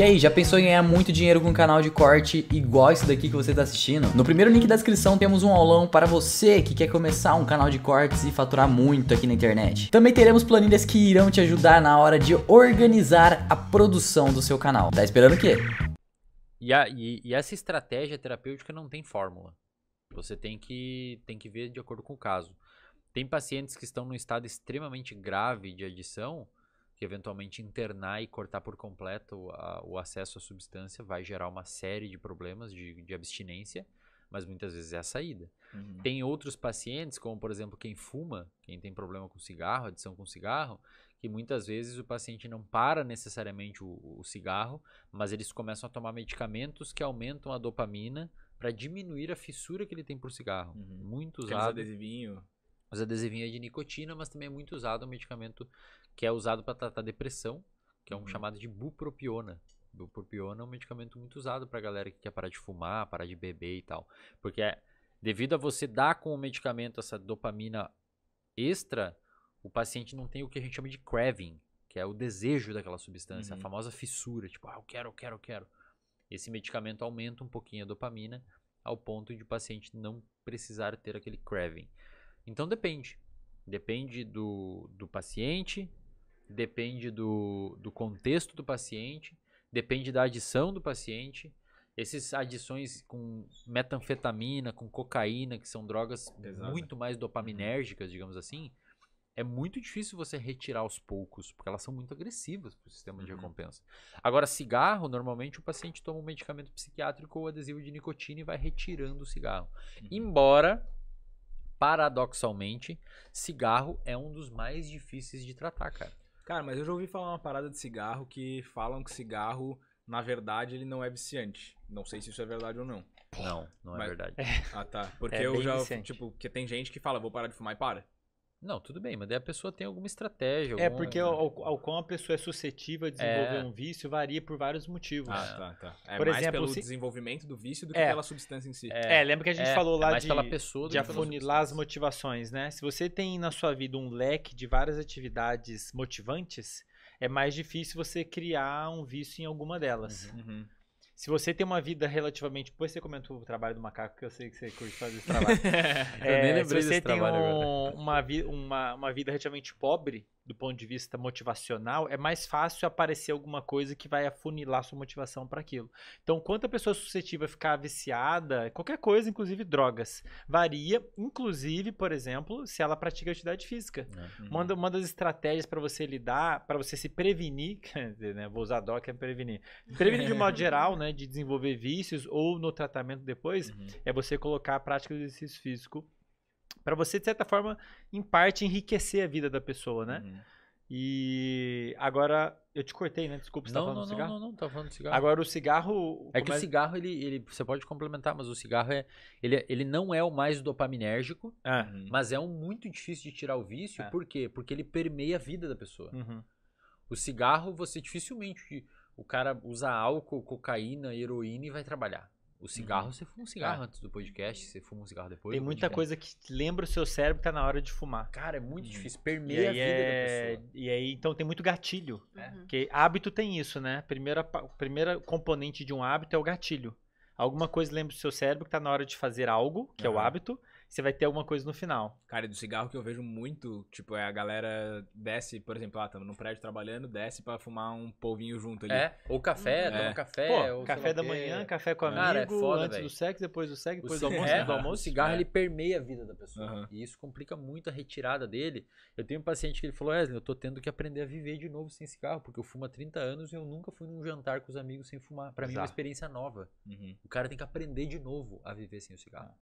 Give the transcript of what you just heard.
E aí, já pensou em ganhar muito dinheiro com um canal de corte igual esse daqui que você está assistindo? No primeiro link da descrição temos um aulão para você que quer começar um canal de cortes e faturar muito aqui na internet. Também teremos planilhas que irão te ajudar na hora de organizar a produção do seu canal. Tá esperando o quê? E, a, e, e essa estratégia terapêutica não tem fórmula. Você tem que, tem que ver de acordo com o caso. Tem pacientes que estão num estado extremamente grave de adição que eventualmente internar e cortar por completo a, o acesso à substância vai gerar uma série de problemas de, de abstinência, mas muitas vezes é a saída. Uhum. Tem outros pacientes, como por exemplo quem fuma, quem tem problema com cigarro, adição com cigarro, que muitas vezes o paciente não para necessariamente o, o cigarro, mas eles começam a tomar medicamentos que aumentam a dopamina para diminuir a fissura que ele tem por cigarro. Uhum. Muito usado. Aqueles adesivinho. Mas adesivinho é de nicotina, mas também é muito usado, um medicamento que é usado para tratar depressão, que é um uhum. chamado de bupropiona. Bupropiona é um medicamento muito usado para galera que quer parar de fumar, parar de beber e tal. Porque é, devido a você dar com o medicamento essa dopamina extra, o paciente não tem o que a gente chama de craving, que é o desejo daquela substância, uhum. a famosa fissura, tipo, ah, eu quero, eu quero, eu quero. Esse medicamento aumenta um pouquinho a dopamina ao ponto de o paciente não precisar ter aquele craving. Então depende. Depende do, do paciente, depende do, do contexto do paciente, depende da adição do paciente. Essas adições com metanfetamina, com cocaína, que são drogas Pesada. muito mais uhum. dopaminérgicas, digamos assim, é muito difícil você retirar aos poucos, porque elas são muito agressivas para o sistema uhum. de recompensa. Agora, cigarro, normalmente o paciente toma um medicamento psiquiátrico ou adesivo de nicotina e vai retirando o cigarro. Uhum. Embora paradoxalmente, cigarro é um dos mais difíceis de tratar, cara. Cara, mas eu já ouvi falar uma parada de cigarro que falam que cigarro, na verdade, ele não é viciante. Não sei se isso é verdade ou não. Não, não é verdade. Ah, tá. Porque é eu já, viciante. tipo, porque tem gente que fala, vou parar de fumar e para. Não, tudo bem, mas daí a pessoa tem alguma estratégia. É, porque né? ao, qual a pessoa é suscetível a desenvolver é... um vício varia por vários motivos. Ah, tá, tá. É por mais exemplo, pelo se... desenvolvimento do vício do que aquela é. pela substância em si. É, é lembra que a gente é, falou lá de, de afunilar as motivações, né? Se você tem na sua vida um leque de várias atividades motivantes, é mais difícil você criar um vício em alguma delas. Uhum. uhum. Se você tem uma vida relativamente. Depois você comentou o trabalho do macaco, que eu sei que você curte fazer esse trabalho. é, eu nem é, lembrei se você tem um, uma, uma, uma vida relativamente pobre, do ponto de vista motivacional, é mais fácil aparecer alguma coisa que vai afunilar sua motivação para aquilo. Então, quanto a pessoa suscetível a ficar viciada, qualquer coisa, inclusive drogas, varia, inclusive, por exemplo, se ela pratica atividade física. É, uhum. Uma, uma das estratégias para você lidar, para você se prevenir, né, vou usar DOC é prevenir, prevenir de modo geral, né, de desenvolver vícios ou no tratamento depois, uhum. é você colocar a prática do exercício físico para você, de certa forma, em parte, enriquecer a vida da pessoa, né? Uhum. E agora, eu te cortei, né? Desculpa, você tá não, tá falando não, do cigarro? Não, não, não, tá tava falando do cigarro. Agora o cigarro... É que o cigarro, ele, ele, você pode complementar, mas o cigarro, é, ele, ele não é o mais dopaminérgico, é. uhum. mas é um muito difícil de tirar o vício. É. Por quê? Porque ele permeia a vida da pessoa. Uhum. O cigarro, você dificilmente... O cara usa álcool, cocaína, heroína e vai trabalhar. O cigarro, uhum. você fuma um cigarro é. antes do podcast, você fuma um cigarro depois. Tem muita coisa que lembra o seu cérebro que tá na hora de fumar. Cara, é muito uhum. difícil. Permeia a vida é... da pessoa. E aí, então, tem muito gatilho. É. Uhum. Porque hábito tem isso, né? Primeira, primeira componente de um hábito é o gatilho. Alguma coisa lembra o seu cérebro que tá na hora de fazer algo, que é o hábito você vai ter alguma coisa no final. Cara, e do cigarro que eu vejo muito, tipo, é a galera desce, por exemplo, lá, ah, estamos no prédio trabalhando, desce para fumar um polvinho junto ali. É, ou café, hum, é. café. Pô, ou café da manhã, café com amigo, Cara, é foda, antes véio. do sexo, depois do sexo, depois o do almoço, é, do almoço. O cigarro, é. ele permeia a vida da pessoa. Uhum. E isso complica muito a retirada dele. Eu tenho um paciente que ele falou, Wesley, eu tô tendo que aprender a viver de novo sem cigarro, porque eu fumo há 30 anos e eu nunca fui num jantar com os amigos sem fumar. Para mim é uma experiência nova. Uhum. O cara tem que aprender de novo a viver sem o cigarro. É.